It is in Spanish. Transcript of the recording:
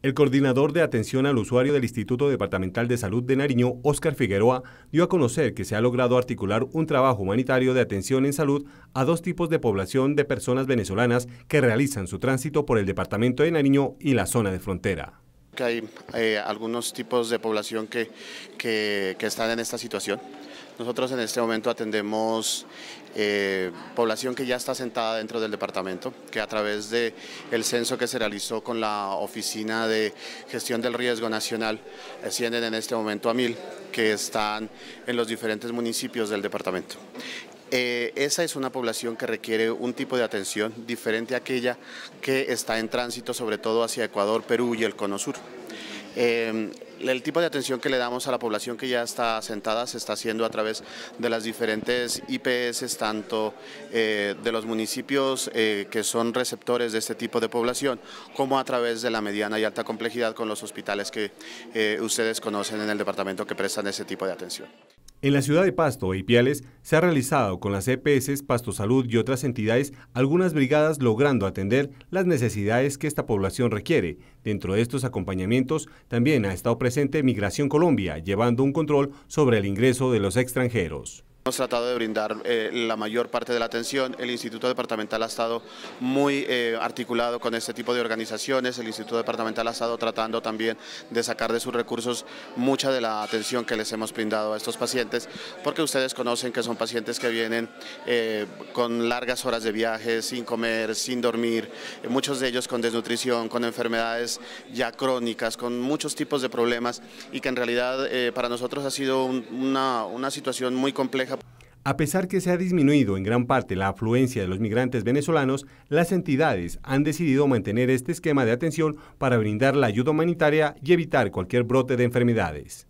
El coordinador de atención al usuario del Instituto Departamental de Salud de Nariño, Óscar Figueroa, dio a conocer que se ha logrado articular un trabajo humanitario de atención en salud a dos tipos de población de personas venezolanas que realizan su tránsito por el departamento de Nariño y la zona de frontera que hay eh, algunos tipos de población que, que, están en esta situación. Nosotros en este momento atendemos eh, población que ya está sentada dentro del departamento, que a través del el censo que se realizó con la Oficina de Gestión del Riesgo Nacional, ascienden en este momento a mil que están en los diferentes municipios del departamento. Eh, esa es una población que requiere un tipo de atención diferente a aquella que está en tránsito, sobre todo hacia Ecuador, Perú y el Cono Sur. Em, el tipo de atención que le damos a la población que ya está asentada se está haciendo a través de las diferentes IPS, tanto eh, de los municipios eh, que son receptores de este tipo de población, como a través de la mediana y alta complejidad con los hospitales que eh, ustedes conocen en el departamento que prestan ese tipo de atención. En la ciudad de Pasto e Ipiales se ha realizado con las EPS, Pasto Salud y otras entidades algunas brigadas logrando atender las necesidades que esta población requiere. Dentro de estos acompañamientos también ha estado presente Migración Colombia, llevando un control sobre el ingreso de los extranjeros tratado de brindar eh, la mayor parte de la atención. El Instituto Departamental ha estado muy eh, articulado con este tipo de organizaciones. El Instituto Departamental ha estado tratando también de sacar de sus recursos mucha de la atención que les hemos brindado a estos pacientes, porque ustedes conocen que son pacientes que vienen eh, con largas horas de viaje, sin comer, sin dormir, muchos de ellos con desnutrición, con enfermedades ya crónicas, con muchos tipos de problemas y que en realidad para nosotros ha sido una, una situación muy compleja a pesar que se ha disminuido en gran parte la afluencia de los migrantes venezolanos, las entidades han decidido mantener este esquema de atención para brindar la ayuda humanitaria y evitar cualquier brote de enfermedades.